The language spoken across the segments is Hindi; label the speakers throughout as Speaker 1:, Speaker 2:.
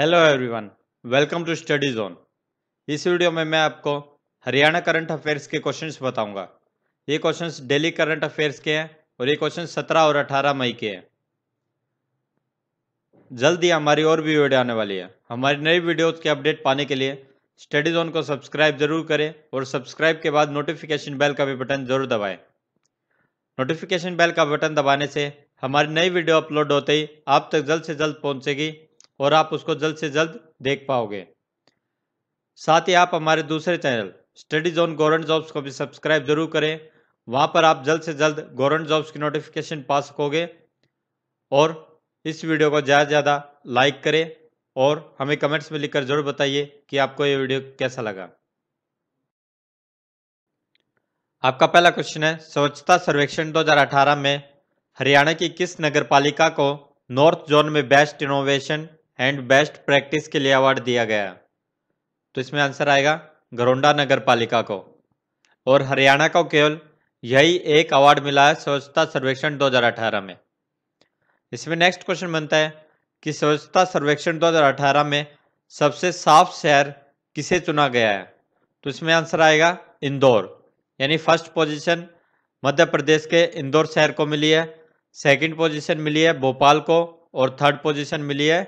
Speaker 1: Hello everyone welcome to study zone इस वीडियो में मैं आपको हरियाणा करंट अफेयर्स के क्वेश्चंस बताऊंगा ये क्वेश्चंस डेली करंट अफेयर्स के हैं और ये क्वेश्चन 17 और 18 मई के हैं जल्द ही हमारी और भी वीडियो आने वाली है हमारी नई वीडियोस के अपडेट पाने के लिए स्टडी जोन को सब्सक्राइब जरूर करें और सब्सक्राइब के बाद नोटिफिकेशन बैल का भी बटन जरूर दबाए नोटिफिकेशन बैल का बटन दबाने से हमारी नई वीडियो अपलोड होते ही आप तक जल्द से जल्द पहुंचेगी और आप उसको जल्द से जल्द देख पाओगे साथ ही आप हमारे दूसरे channel study zone government jobs को भी सब्सक्राइब जरूर करें वहाँ पर आप जल्द से जल्द गवर्नमेंट जॉब्स की नोटिफिकेशन पा सकोगे और इस वीडियो को ज़्यादा से ज़्यादा लाइक करें और हमें कमेंट्स में लिखकर ज़रूर बताइए कि आपको ये वीडियो कैसा लगा आपका पहला क्वेश्चन है स्वच्छता सर्वेक्षण 2018 में हरियाणा की किस नगर पालिका को नॉर्थ जोन में best innovation and best practice के लिए अवार्ड दिया गया तो इसमें आंसर आएगा घरोंडा नगर पालिका को और हरियाणा को केवल यही एक अवार्ड मिला है स्वच्छता सर्वेक्षण 2018 में इसमें नेक्स्ट क्वेश्चन बनता है कि स्वच्छता सर्वेक्षण 2018 में सबसे साफ शहर किसे चुना गया है तो इसमें आंसर आएगा इंदौर यानी फर्स्ट पोजीशन मध्य प्रदेश के इंदौर शहर को मिली है सेकंड पोजीशन मिली है भोपाल को और थर्ड पोजिशन मिली है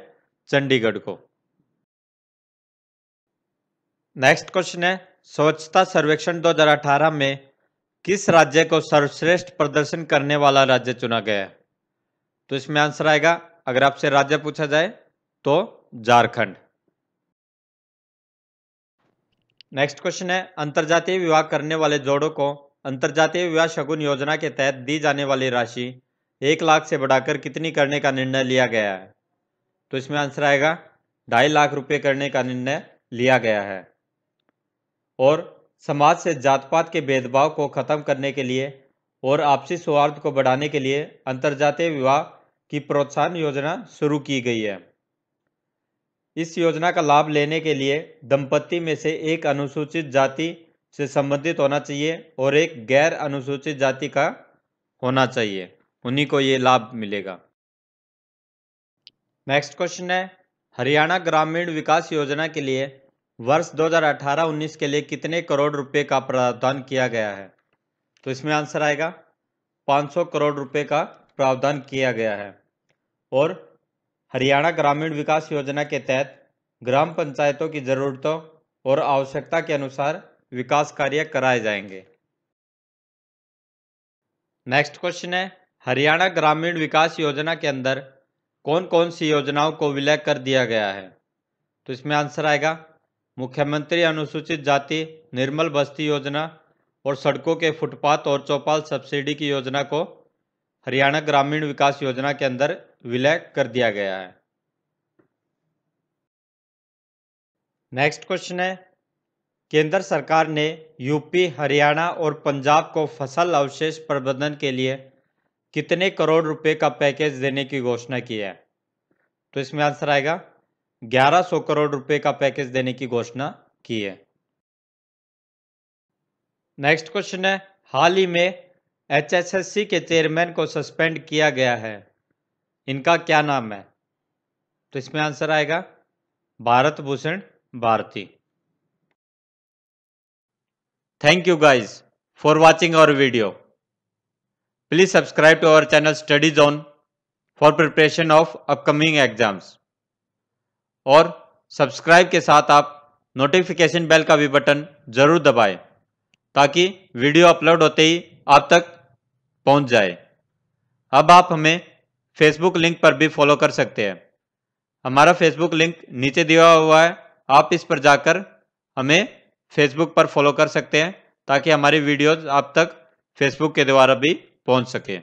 Speaker 1: चंडीगढ़ को नेक्स्ट क्वेश्चन है स्वच्छता सर्वेक्षण 2018 में किस राज्य को सर्वश्रेष्ठ प्रदर्शन करने वाला राज्य चुना गया है तो इसमें आंसर आएगा अगर आपसे राज्य पूछा जाए तो झारखंड नेक्स्ट क्वेश्चन है अंतरजातीय विवाह करने वाले जोड़ों को अंतरजातीय विवाह शगुन योजना के तहत दी जाने वाली राशि एक लाख से बढ़ाकर कितनी करने का निर्णय लिया गया है तो इसमें आंसर आएगा ढाई लाख रुपए करने का निर्णय लिया गया है और समाज से जातपात के भेदभाव को खत्म करने के लिए और आपसी सौहार्द को बढ़ाने के लिए अंतर्जातीय विवाह की प्रोत्साहन योजना शुरू की गई है इस योजना का लाभ लेने के लिए दंपत्ति में से एक अनुसूचित जाति से संबंधित होना चाहिए और एक गैर अनुसूचित जाति का होना चाहिए उन्हीं को ये लाभ मिलेगा नेक्स्ट क्वेश्चन है हरियाणा ग्रामीण विकास योजना के लिए वर्ष 2018-19 के लिए कितने करोड़ रुपए का प्रावधान किया गया है तो इसमें आंसर आएगा 500 करोड़ रुपए का प्रावधान किया गया है और हरियाणा ग्रामीण विकास योजना के तहत ग्राम पंचायतों की ज़रूरतों और आवश्यकता के अनुसार विकास कार्य कराए जाएंगे नेक्स्ट क्वेश्चन है हरियाणा ग्रामीण विकास योजना के अंदर कौन कौन सी योजनाओं को विलय कर दिया गया है तो इसमें आंसर आएगा मुख्यमंत्री अनुसूचित जाति निर्मल बस्ती योजना और सड़कों के फुटपाथ और चौपाल सब्सिडी की योजना को हरियाणा ग्रामीण विकास योजना के अंदर विलय कर दिया गया है नेक्स्ट क्वेश्चन है केंद्र सरकार ने यूपी हरियाणा और पंजाब को फसल अवशेष प्रबंधन के लिए कितने करोड़ रुपए का पैकेज देने की घोषणा की है तो इसमें आंसर आएगा 1100 करोड़ रुपए का पैकेज देने की घोषणा की है नेक्स्ट क्वेश्चन है हाल ही में एचएसएससी के चेयरमैन को सस्पेंड किया गया है इनका क्या नाम है तो इसमें आंसर आएगा Bharat Bhushan Bharti thank you guys for watching our video Please subscribe to our channel Study Zone for preparation of upcoming exams. और सब्सक्राइब के साथ आप नोटिफिकेशन बेल का भी बटन जरूर दबाएं ताकि वीडियो अपलोड होते ही आप तक पहुंच जाए अब आप हमें फेसबुक लिंक पर भी फॉलो कर सकते हैं हमारा फेसबुक लिंक नीचे दिया हुआ है आप इस पर जाकर हमें फेसबुक पर फॉलो कर सकते हैं ताकि हमारी वीडियोज आप तक फेसबुक के द्वारा भी पहुंच सके